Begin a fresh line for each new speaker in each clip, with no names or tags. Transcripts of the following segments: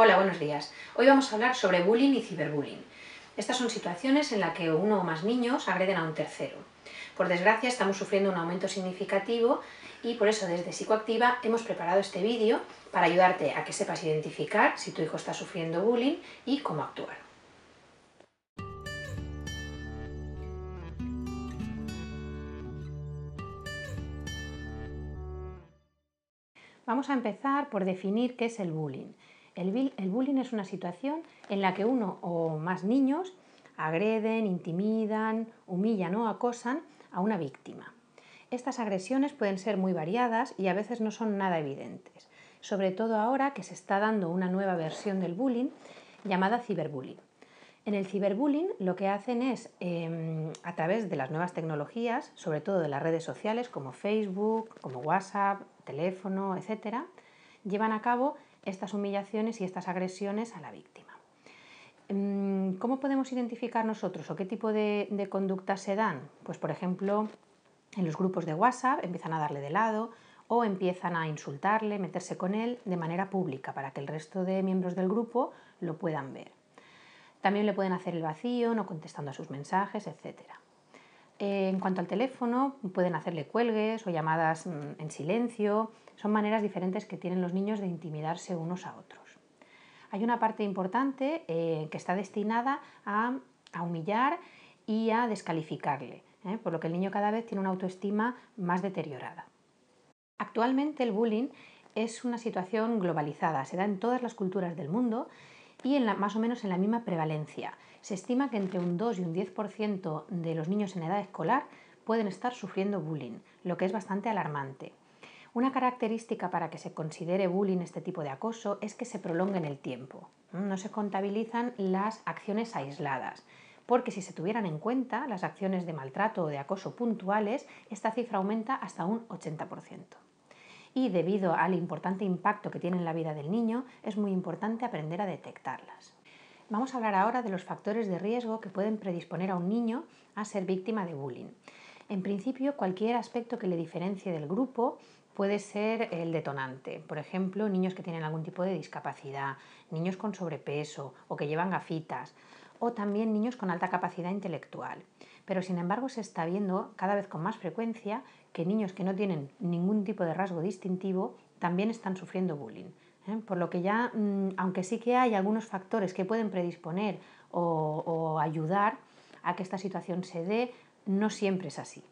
Hola, buenos días. Hoy vamos a hablar sobre bullying y ciberbullying. Estas son situaciones en las que uno o más niños agreden a un tercero. Por desgracia estamos sufriendo un aumento significativo y por eso desde Psicoactiva hemos preparado este vídeo para ayudarte a que sepas identificar si tu hijo está sufriendo bullying y cómo actuar. Vamos a empezar por definir qué es el bullying. El, bullying es una situación en la que uno o más niños agreden, intimidan, humillan o acosan a una víctima. Estas agresiones pueden ser muy variadas y a veces no son nada evidentes, sobre todo ahora que se está dando una nueva versión del bullying llamada ciberbullying. En el ciberbullying lo que hacen es, em, a través de las nuevas tecnologías, sobre todo de las redes sociales como Facebook, como WhatsApp, teléfono, etc., llevan a cabo estas humillaciones y estas agresiones a la víctima. Mm, ¿Cómo podemos identificar nosotros o qué tipo de, conducta conductas se dan? Pues por ejemplo, en los grupos de WhatsApp empiezan a darle de lado o empiezan a insultarle, meterse con él de manera pública para que el resto de miembros del grupo lo puedan ver. También le pueden hacer el vacío, no contestando a sus mensajes, etcétera en cuanto al teléfono, pueden hacerle cuelgues o llamadas mm, en silencio. Son maneras diferentes que tienen los niños de intimidarse unos a otros. Hay una parte importante eh, que está destinada a, humillar y a descalificarle, eh, por lo que el niño cada vez tiene una autoestima más deteriorada. Actualmente el bullying es una situación globalizada, se da en todas las culturas del mundo y en más o menos en la misma prevalencia. Se estima que entre un 2 y un 10% de los niños en edad escolar pueden estar sufriendo bullying, lo que es bastante alarmante. Una característica para que se considere bullying este tipo de acoso es que se prolonga en el tiempo. No se contabilizan las acciones aisladas, porque si se tuvieran en cuenta las acciones de maltrato o de acoso puntuales, esta cifra aumenta hasta un 80%. Y debido al importante impacto que tiene en la vida del niño, es muy importante aprender a detectarlas. Vamos a hablar ahora de los factores de riesgo que pueden predisponer a un niño a ser víctima de bullying. En principio, cualquier aspecto que le diferencie del grupo puede ser el detonante. Por ejemplo, niños que tienen algún tipo de discapacidad, niños con sobrepeso o que llevan gafitas, o también niños con alta capacidad intelectual. Pero sin embargo se está viendo cada vez con más frecuencia que niños que no tienen ningún tipo de rasgo distintivo también están sufriendo bullying. ¿eh? Por lo que ya, mm, aunque sí que hay algunos factores que pueden predisponer o, ayudar a que esta situación se dé, no siempre es así.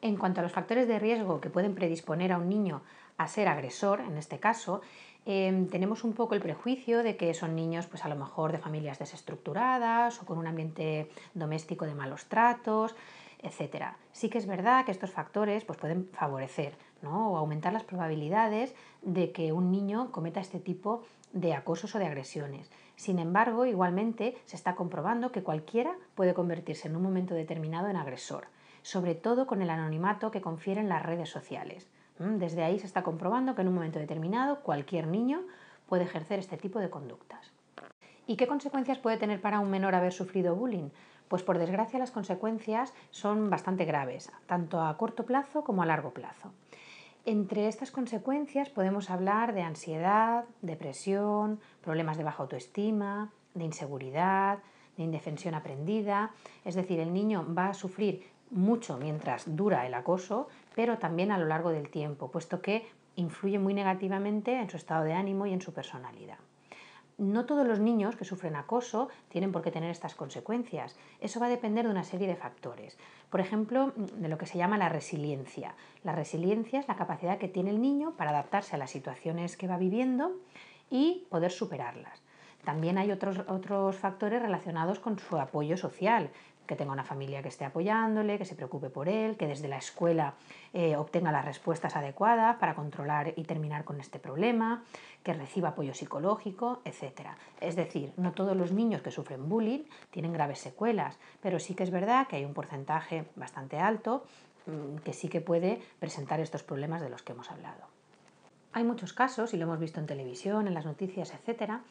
En cuanto a los factores de riesgo que pueden predisponer a un niño a ser agresor, en este caso, em, tenemos un poco el prejuicio de que son niños, pues a lo mejor de familias desestructuradas o con un ambiente doméstico de malos tratos, etc. Sí que es verdad que estos factores pues, pueden favorecer o aumentar las probabilidades de que un niño cometa este tipo de acosos o de agresiones. Sin embargo, igualmente se está comprobando que cualquiera puede convertirse en un momento determinado en agresor, sobre todo con el anonimato que confieren las redes sociales. ¿Mm? Desde ahí se está comprobando que en un momento determinado cualquier niño puede ejercer este tipo de conductas. ¿Y qué consecuencias puede tener para un menor haber sufrido bullying? Pues por desgracia las consecuencias son bastante graves, tanto a corto plazo como a largo plazo. Entre estas consecuencias podemos hablar de ansiedad, depresión, problemas de baja autoestima, de inseguridad, de indefensión aprendida. Es decir, el niño va a sufrir mucho mientras dura el acoso, pero también a lo largo del tiempo, puesto que influye muy negativamente en su estado de ánimo y en su personalidad no todos los niños que sufren acoso tienen por qué tener estas consecuencias. Eso va a depender de una serie de factores. Por ejemplo, de lo que se llama la resiliencia. La resiliencia es la capacidad que tiene el niño para adaptarse a las situaciones que va viviendo y poder superarlas. También hay otros, otros factores relacionados con su apoyo social, que tenga una familia que esté apoyándole, que se preocupe por él, que desde la escuela eh, obtenga las respuestas adecuadas para controlar y terminar con este problema, que reciba apoyo psicológico, etc. Es decir, no todos los niños que sufren bullying tienen graves secuelas, pero sí que es verdad que hay un porcentaje bastante alto mm, que sí que puede presentar estos problemas de los que hemos hablado. Hay muchos casos, y lo hemos visto en televisión, en las noticias, etcétera,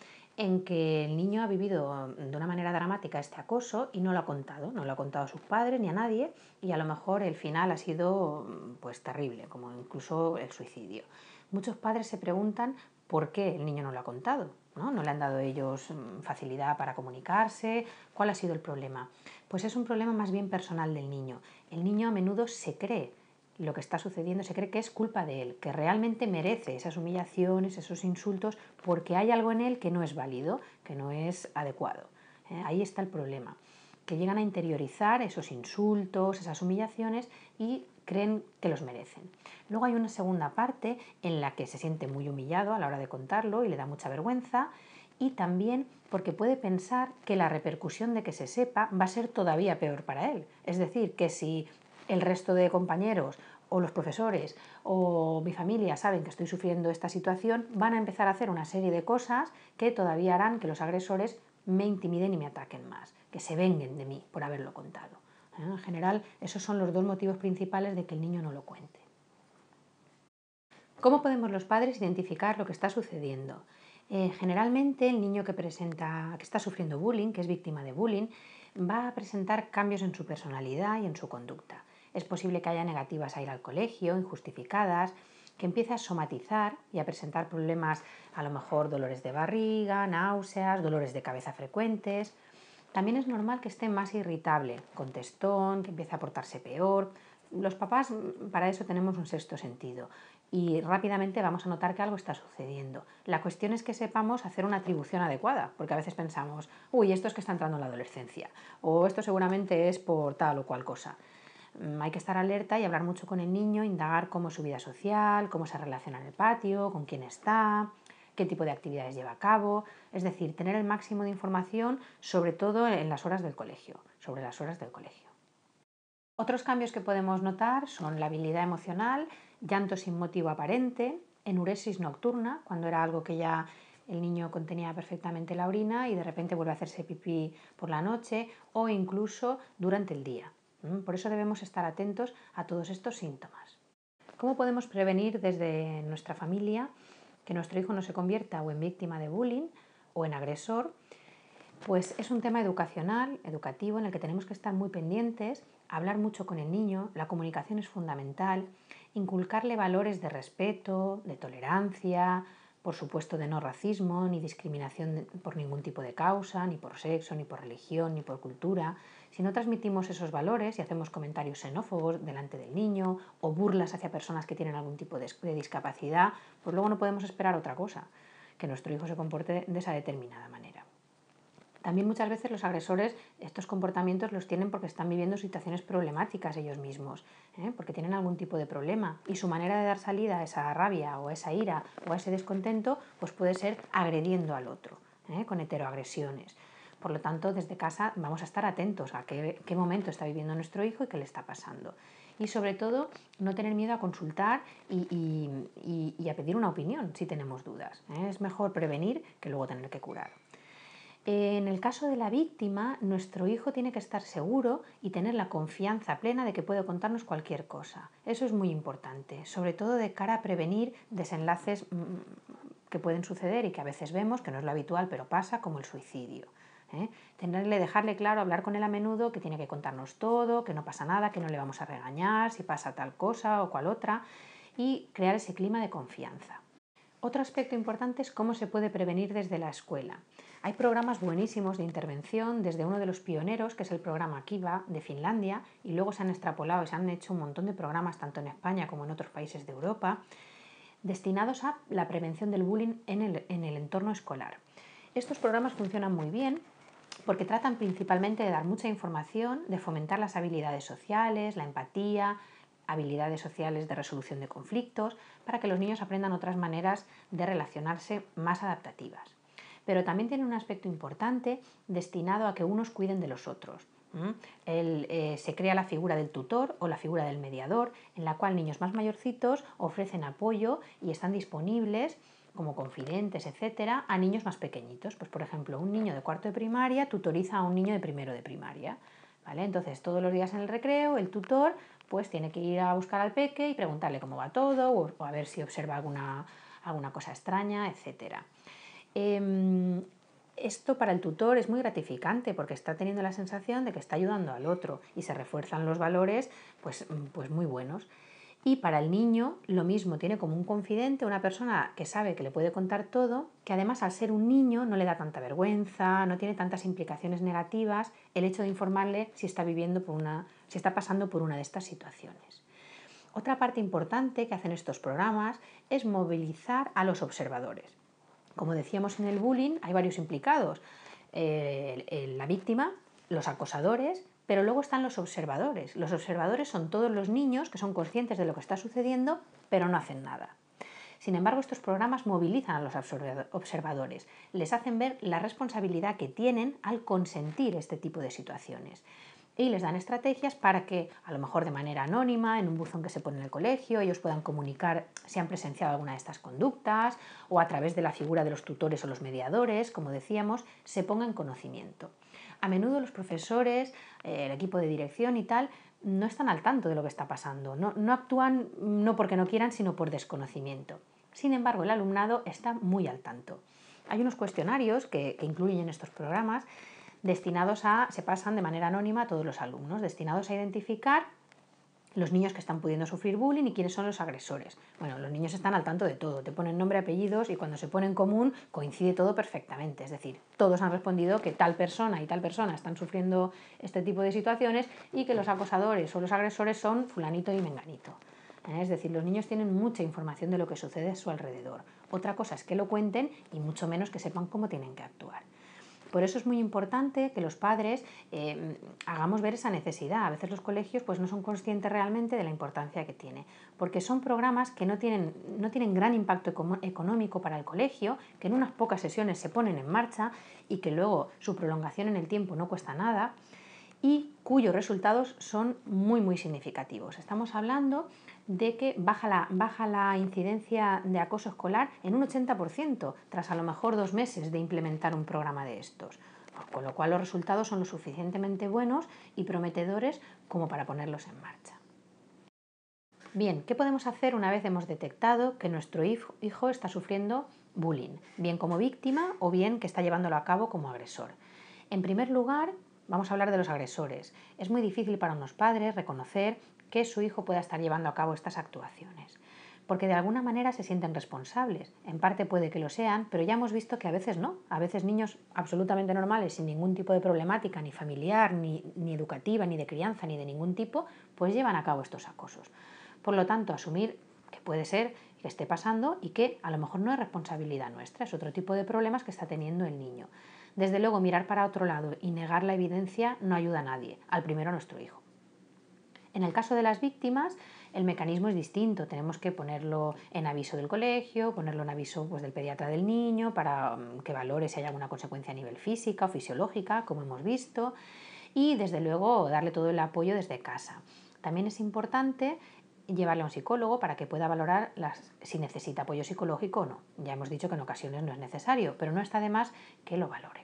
en que el niño ha vivido mm, de una manera dramática este acoso y no lo ha contado, no lo ha contado a sus padres ni a nadie y a lo mejor el final ha sido mm, pues terrible, como incluso el suicidio. Muchos padres se preguntan por qué el niño no lo ha contado, ¿no? ¿no? le han dado ellos mm, facilidad para comunicarse, cuál ha sido el problema. Pues es un problema más bien personal del niño. El niño a menudo se cree lo que está sucediendo, se cree que es culpa de él, que realmente merece esas humillaciones, esos insultos, porque hay algo en él que no es válido, que no es adecuado. ¿eh? Ahí está el problema, que llegan a interiorizar esos insultos, esas humillaciones y creen que los merecen. Luego hay una segunda parte en la que se siente muy humillado a la hora de contarlo y le da mucha vergüenza y también porque puede pensar que la repercusión de que se sepa va a ser todavía peor para él. Es decir, que si el resto de compañeros o los profesores o mi familia saben que estoy sufriendo esta situación, van a empezar a hacer una serie de cosas que todavía harán que los agresores me intimiden y me ataquen más, que se vengan de mí por haberlo contado. ¿eh? En general, esos son los dos motivos principales de que el niño no lo cuente. ¿Cómo podemos los padres identificar lo que está sucediendo? Eh, generalmente el niño que presenta, que está sufriendo bullying, que es víctima de bullying, va a presentar cambios en su personalidad y en su conducta. Es posible que haya negativas a ir al colegio, injustificadas, que empiece a somatizar y a presentar problemas, a lo mejor dolores de barriga, náuseas, dolores de cabeza frecuentes. También es normal que esté más irritable, con testón, que empiece a portarse peor. Los papás para eso tenemos un sexto sentido y rápidamente vamos a notar que algo está sucediendo. La cuestión es que sepamos hacer una atribución adecuada, porque a veces pensamos, uy, esto es que está entrando en la adolescencia, o esto seguramente es por tal o cual cosa. Mm, hay que estar alerta y hablar mucho con el niño, indagar cómo es su vida social, cómo se relaciona en el patio, con quién está, qué tipo de actividades lleva a cabo, es decir, tener el máximo de información, sobre todo en las horas del colegio, sobre las horas del colegio. Otros cambios que podemos notar son la habilidad emocional, llanto sin motivo aparente, enuresis nocturna, cuando era algo que ya el niño contenía perfectamente la orina y de repente vuelve a hacerse pipí por la noche o incluso durante el día. Mm, por eso debemos estar atentos a todos estos síntomas. ¿Cómo podemos prevenir desde nuestra familia que nuestro hijo no se convierta o en víctima de bullying o en agresor? Pues es un tema educacional, educativo, en el que tenemos que estar muy pendientes, hablar mucho con el niño, la comunicación es fundamental, inculcarle valores de respeto, de tolerancia, por supuesto de no racismo, ni discriminación por ningún tipo de causa, ni por sexo, ni por religión, ni por cultura, si no transmitimos esos valores y hacemos comentarios xenófobos delante del niño o burlas hacia personas que tienen algún tipo de, discapacidad, pues luego no podemos esperar otra cosa, que nuestro hijo se comporte de esa determinada manera. También muchas veces los agresores estos comportamientos los tienen porque están viviendo situaciones problemáticas ellos mismos, ¿eh? porque tienen algún tipo de problema y su manera de dar salida a esa rabia o esa ira o a ese descontento pues puede ser agrediendo al otro, ¿eh? con heteroagresiones. Por lo tanto, desde casa vamos a estar atentos a qué, momento está viviendo nuestro hijo y qué le está pasando. Y sobre todo, no tener miedo a consultar y, a pedir una opinión si tenemos dudas. ¿eh? Es mejor prevenir que luego tener que curar. En el caso de la víctima, nuestro hijo tiene que estar seguro y tener la confianza plena de que puede contarnos cualquier cosa. Eso es muy importante, sobre todo de cara a prevenir desenlaces mm, que pueden suceder y que a veces vemos, que no es lo habitual, pero pasa, como el suicidio. ¿eh? Tenerle, dejarle claro, hablar con él a menudo, que tiene que contarnos todo, que no pasa nada, que no le vamos a regañar si pasa tal cosa o cual otra, y crear ese clima de confianza. Otro aspecto importante es cómo se puede prevenir desde la escuela. Hay programas buenísimos de intervención desde uno de los pioneros, que es el programa Kiva de Finlandia, y luego se han extrapolado y se han hecho un montón de programas tanto en España como en otros países de Europa, destinados a la prevención del bullying en el entorno escolar. Estos programas funcionan muy bien porque tratan principalmente de dar mucha información, de fomentar las habilidades sociales, la empatía, habilidades sociales de resolución de conflictos, para que los niños aprendan otras maneras de relacionarse más adaptativas. Pero también tiene un aspecto importante destinado a que unos cuiden de los otros. Eh, se crea la figura del tutor o la figura del mediador, en la cual niños más mayorcitos ofrecen apoyo y están disponibles como confidentes, etcétera, a niños más pequeñitos. Pues, por ejemplo, un niño de cuarto de primaria tutoriza a un niño de primero de primaria. ¿vale? Entonces, todos los días en el recreo, el tutor pues tiene que ir a buscar al peque y preguntarle cómo va todo, o, a ver si observa alguna, alguna cosa extraña, etcétera. Em, esto para el tutor es muy gratificante porque está teniendo la sensación de que está ayudando al otro y se refuerzan los valores pues, pues muy buenos. Y para el niño lo mismo, tiene como un confidente, una persona que sabe que le puede contar todo, que además al ser un niño no le da tanta vergüenza, no tiene tantas implicaciones negativas el hecho de informarle si está viviendo por una, si está pasando por una de estas situaciones. Otra parte importante que hacen estos programas es movilizar a los observadores. Como decíamos en el bullying, hay varios implicados. Eh, la víctima, los acosadores, pero luego están los observadores. Los observadores son todos los niños que son conscientes de lo que está sucediendo, pero no hacen nada. Sin embargo, estos programas movilizan a los observadores, les hacen ver la responsabilidad que tienen al consentir este tipo de situaciones y les dan estrategias para que, a lo mejor de manera anónima, en un buzón que se pone en el colegio, ellos puedan comunicar si han presenciado alguna de estas conductas o a través de la figura de los tutores o los mediadores, como decíamos, se pongan en conocimiento. A menudo los profesores, eh, el equipo de dirección y tal, no están al tanto de lo que está pasando, no, actúan mm, no porque no quieran, sino por desconocimiento. Sin embargo, el alumnado está muy al tanto. Hay unos cuestionarios que, que incluyen estos programas destinados a, se pasan de manera anónima a todos los alumnos, destinados a identificar los niños que están pudiendo sufrir bullying y quiénes son los agresores. Bueno, los niños están al tanto de todo, te ponen nombre, apellidos y cuando se pone en común coincide todo perfectamente. Es decir, todos han respondido que tal persona y tal persona están sufriendo este tipo de situaciones y que los acosadores o los agresores son fulanito y menganito. ¿eh? Es decir, los niños tienen mucha información de lo que sucede a su alrededor. Otra cosa es que lo cuenten y mucho menos que sepan cómo tienen que actuar. Por eso es muy importante que los padres eh, hagamos ver esa necesidad. A veces los colegios pues, no son conscientes realmente de la importancia que tiene, porque son programas que no tienen, no tienen gran impacto económico para el colegio, que en unas pocas sesiones se ponen en marcha y que luego su prolongación en el tiempo no cuesta nada y cuyos resultados son muy muy significativos. Estamos hablando de que baja la, incidencia de acoso escolar en un 80%, tras a lo mejor dos meses de implementar un programa de estos. Pues con lo cual los resultados son lo suficientemente buenos y prometedores como para ponerlos en marcha. Bien, ¿qué podemos hacer una vez hemos detectado que nuestro hijo está sufriendo bullying, bien como víctima o bien que está llevándolo a cabo como agresor? En primer lugar, vamos a hablar de los agresores. Es muy difícil para unos padres reconocer que su hijo pueda estar llevando a cabo estas actuaciones porque de alguna manera se sienten responsables. En parte puede que lo sean, pero ya hemos visto que a veces no. A veces niños absolutamente normales, sin ningún tipo de problemática, ni familiar, ni, educativa, ni de crianza, ni de ningún tipo, pues llevan a cabo estos acosos. Por lo tanto, asumir que puede ser que esté pasando y que a lo mejor no es responsabilidad nuestra, es otro tipo de problemas que está teniendo el niño. Desde luego, mirar para otro lado y negar la evidencia no ayuda a nadie, al primero a nuestro hijo. En el caso de las víctimas, el mecanismo es distinto. Tenemos que ponerlo en aviso del colegio, ponerlo en aviso pues, del pediatra del niño para mm, que valore si hay alguna consecuencia a nivel física o fisiológica, como hemos visto, y desde luego darle todo el apoyo desde casa. También es importante llevarle a un psicólogo para que pueda valorar las, si necesita apoyo psicológico o no. Ya hemos dicho que en ocasiones no es necesario, pero no está de más que lo valore.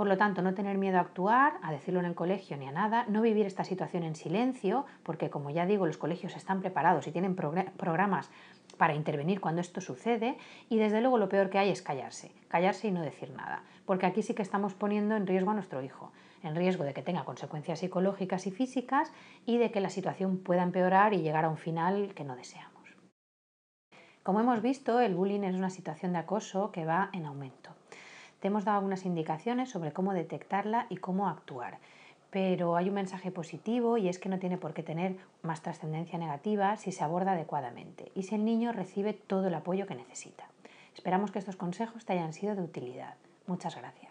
Por lo tanto, no tener miedo a actuar, a decirlo en el colegio ni a nada, no vivir esta situación en silencio, porque como ya digo, los colegios están preparados y tienen programas para intervenir cuando esto sucede y desde luego lo peor que hay es callarse, callarse y no decir nada, porque aquí sí que estamos poniendo en riesgo a nuestro hijo, en riesgo de que tenga consecuencias psicológicas y físicas y de que la situación pueda empeorar y llegar a un final que no deseamos. Como hemos visto, el bullying es una situación de acoso que va en aumento. Te hemos dado algunas indicaciones sobre cómo detectarla y cómo actuar, pero hay un mensaje positivo y es que no tiene por qué tener más trascendencia negativa si se aborda adecuadamente y si el niño recibe todo el apoyo que necesita. Esperamos que estos consejos te hayan sido de utilidad. Muchas gracias.